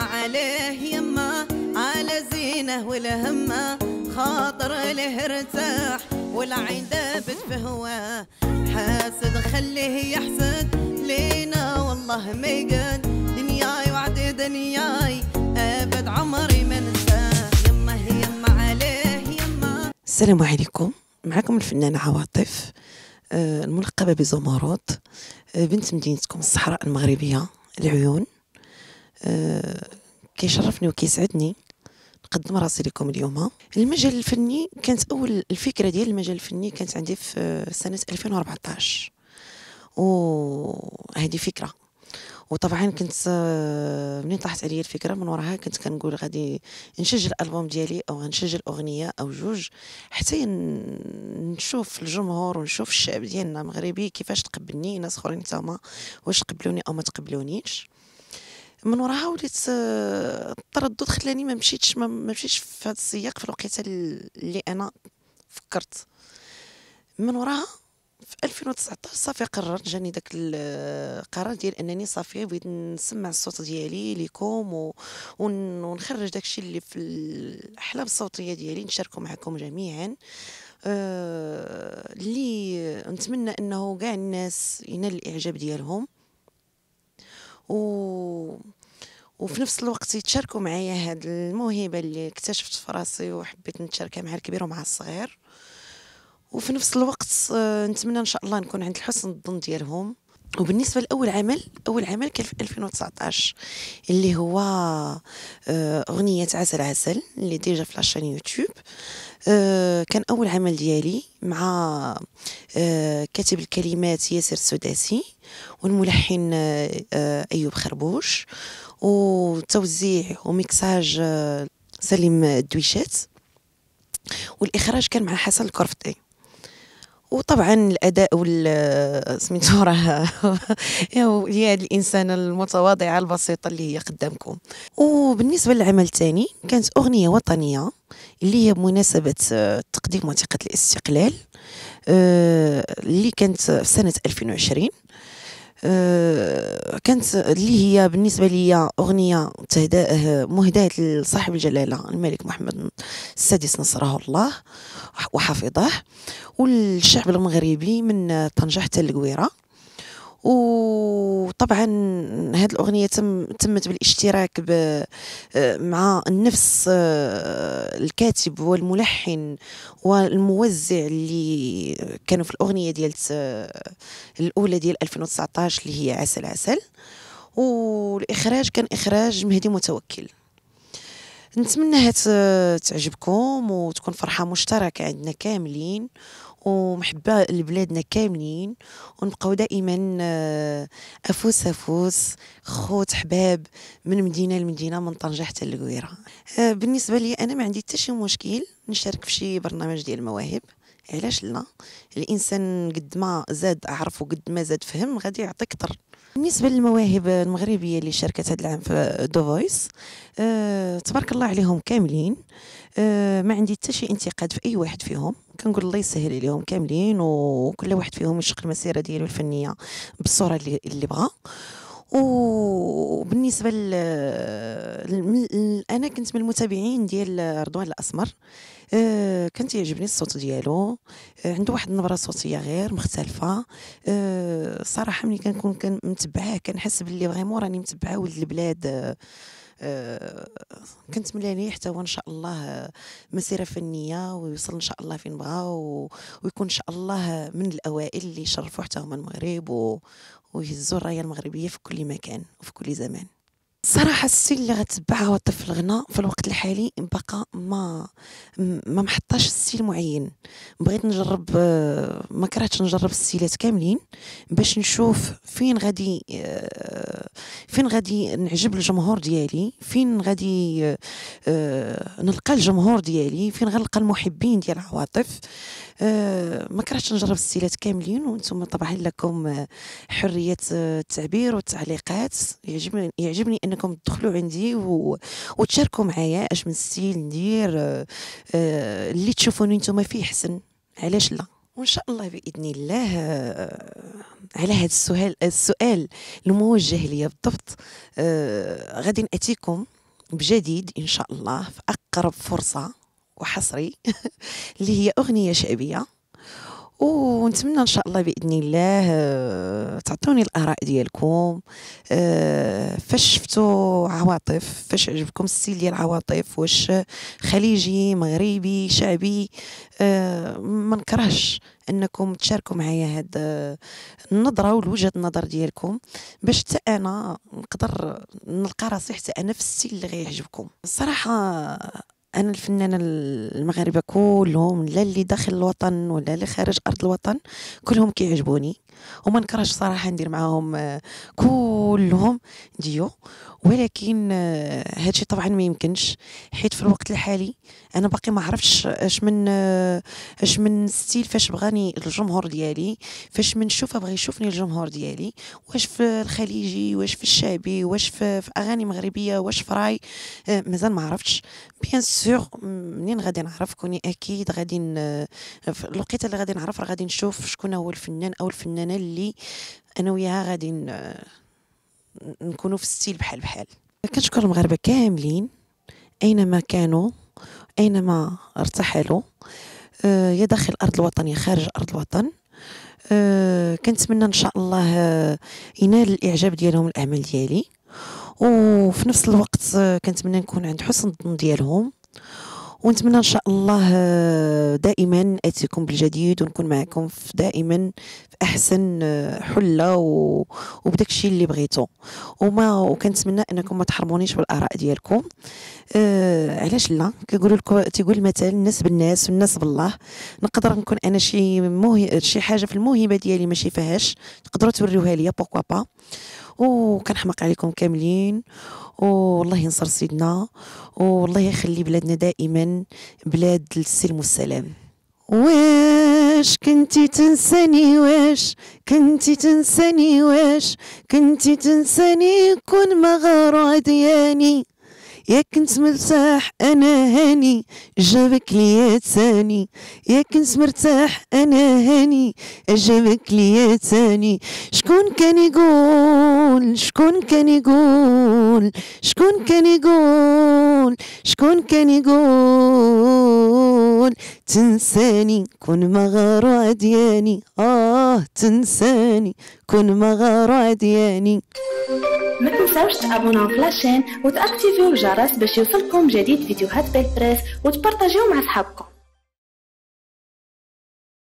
عليه يما على زينه والهمه خاطر له ارتاح والعين دابت بهواه حاسد خليه يحسد لينا والله ما يقد دنياي وعد دنياي ابد عمري ما ننساه يما يما عليه يما السلام عليكم معكم الفنانة عواطف آه، الملقبة بزمرد آه، بنت مدينتكم الصحراء المغربية العيون آه، كيشرفني وكيسعدني نقدم راسي لكم اليوم المجال الفني كانت اول الفكره ديال المجال الفني كانت عندي في سنه 2014 وهذه فكره وطبعا كنت آه، منين طاحت عليا الفكره من وراها كنت كنقول غادي نسجل البوم ديالي او نسجل اغنيه او جوج حتى نشوف الجمهور ونشوف الشعب ديالنا المغربي كيفاش تقبلني ناس اخرين تما واش تقبلوني او ما تقبلونيش من وراها وليت آه، التردد خلاني ما مشيتش ما مشيتش في هذا السياق في الوقيته اللي انا فكرت من وراها في 2019 صافي قررت جاني داك القرار آه، ديال انني صافي بغيت نسمع الصوت ديالي ليكم و... ونخرج داكشي اللي في الاحلام الصوتيه ديالي نشاركو معكم جميعا آه، اللي أه... نتمنى انه كاع الناس ينال الاعجاب ديالهم و وفي نفس الوقت يتشاركوا معايا هاد الموهبة اللي اكتشفت في راسي وحبيت نتشاركها مع الكبير ومع الصغير وفي نفس الوقت آه، نتمنى ان شاء الله نكون عند حسن الظن ديالهم وبالنسبة لأول عمل أول عمل كان في 2019 اللي هو آه، أغنية عسل عسل اللي ديجا في لاشين يوتيوب آه، كان أول عمل ديالي مع آه، كاتب الكلمات ياسر السداسي والملحن أيوب خربوش وتوزيع وميكساج سليم الدويشات والإخراج كان مع حسن الكرفتي وطبعا الاداء وال سميتو راه هي الانسانه المتواضعه البسيطه اللي هي قدامكم وبالنسبه للعمل الثاني كانت اغنيه وطنيه اللي هي بمناسبه آه، تقديم وثيقه الاستقلال آه، اللي كانت في سنه 2020 آه، كانت اللي هي بالنسبه لي اغنيه مهداه لصاحب الجلاله الملك محمد السادس نصره الله وحفظه والشعب المغربي من طنجة حتى القويره وطبعا هذه الاغنيه تم تمت بالاشتراك مع نفس آه، الكاتب والملحن والموزع اللي كانوا في الاغنيه ديال الاولى ديال 2019 اللي هي عسل عسل والاخراج كان اخراج مهدي متوكل نتمنى آه، تعجبكم وتكون فرحه مشتركه عندنا كاملين ومحبه لبلادنا كاملين ونبقاو دائما آه، افوس افوس خوت حباب من مدينه لمدينه من طنجه حتى القويرة آه، بالنسبه لي انا ما عندي حتى شي مشكل نشارك في شي برنامج ديال المواهب علاش لا الانسان قد ما زاد عرف وقد ما زاد فهم غادي يعطي اكثر بالنسبة للمواهب المغربية اللي شاركت هذا العام في دو فويس أه تبارك الله عليهم كاملين أه ما عندي حتى شي انتقاد في أي واحد فيهم كنقول الله يسهل عليهم كاملين وكل واحد فيهم يشق المسيرة ديالو الفنية بالصورة اللي, اللي بغا وبالنسبه انا كنت من المتابعين ديال رضوان الاسمر أه كان تيعجبني الصوت ديالو آه، عنده واحد النبره صوتيه غير مختلفه أه صراحه ملي كنكون كان متبعاه كنحس باللي فريمون راني متبعاه ولد البلاد آه، آه، كنت ملاني حتى هو ان شاء الله مسيره فنيه ويوصل ان شاء الله فين بغا ويكون ان شاء الله من الاوائل اللي يشرفوا حتى هما المغرب ويهزوا الرايه المغربية في كل مكان وفي كل زمان صراحة السي اللي غتبعها هو الطفل الغنى في الوقت الحالي بقى ما ما محطاش ستيل معين بغيت نجرب ما كرهتش نجرب السيلات كاملين باش نشوف فين غادي آه، فين غادي نعجب الجمهور ديالي فين غادي آه، نلقى الجمهور ديالي فين غنلقى المحبين ديال عواطف آه، ما كرهتش نجرب السيلات كاملين وانتم طبعا لكم حريه التعبير والتعليقات يعجبني يعجبني انكم تدخلوا عندي و... وتشاركوا معايا اش من ستيل ندير آه، آه، اللي تشوفوني نتوما فيه حسن علاش لا وان شاء الله باذن الله آه، على هذا السؤال السؤال الموجه ليا بالضبط غادي ناتيكم بجديد ان شاء الله في اقرب فرصه وحصري اللي هي اغنيه شعبيه ونتمنى ان شاء الله باذن الله آه، تعطوني الاراء ديالكم آه، فاش شفتوا عواطف فاش عجبكم السيل ديال العواطف واش خليجي مغربي شعبي آه، ما نكرهش انكم تشاركوا معايا هاد النظره والوجهه النظر ديالكم باش حتى انا نقدر نلقى راسي حتى انا في السيل اللي غيعجبكم الصراحه انا الفنانه المغاربه كلهم لا اللي داخل الوطن ولا اللي خارج ارض الوطن كلهم كيعجبوني وما نكرهش صراحه ندير معاهم آه، كلهم ديو ولكن آه، هادشي طبعا ما يمكنش حيت في الوقت الحالي انا باقي ما عرفتش اش من اش من ستيل فاش بغاني الجمهور ديالي فاش من شوفة بغى يشوفني الجمهور ديالي واش في الخليجي واش في الشعبي واش في, في اغاني مغربيه واش في راي آه، مازال ما عرفتش بيان سور منين غادي نعرف كوني اكيد غادي الوقيته اللي غادي نعرف راه غادي نشوف شكون هو الفنان او الفنانه اللي انا وياها غادي نكونوا في ستيل بحال بحال كنشكر المغاربه كاملين اينما كانوا أينما ارتحلوا آه، يا داخل أرض الوطن يا خارج أرض الوطن آه، كنتمنى إن شاء الله ينال الإعجاب ديالهم الأعمال ديالي وفي نفس الوقت آه، كنتمنى نكون عند حسن الظن ديالهم ونتمنى ان شاء الله آه، دائما اتيكم بالجديد ونكون معكم في دائما في احسن آه، حله و... وبداك الشيء اللي بغيتو وما وكنتمنى انكم ما تحرمونيش بالاراء ديالكم أه... علاش لا كيقولوا لكم تيقول المثل الناس بالناس والناس بالله نقدر نكون انا شي موهي... شي حاجه في الموهبه ديالي ماشي فيهاش تقدروا توريوها ليا بوكوا با وكنحماق عليكم كاملين والله ينصر سيدنا والله يخلي بلادنا دائما بلاد السلم والسلام واش كنتي تنساني واش كنتي تنساني واش كنتي تنساني كون ما غارو عدياني يا كنت مرتاح انا هاني جابك ليا تاني يا كنت مرتاح انا هاني جابك ليا تاني شكون كان يقول شكون كان يقول شكون كان يقول شكون كان يقول تنساني كون مغار عدياني اه تنساني كون مغار عدياني ما تنساوش تابوناو في لاشين وتاكتيفيو الجرس الجرس باش يوصلكم جديد فيديوهات بالبريس وتبارطاجيو مع صحابكم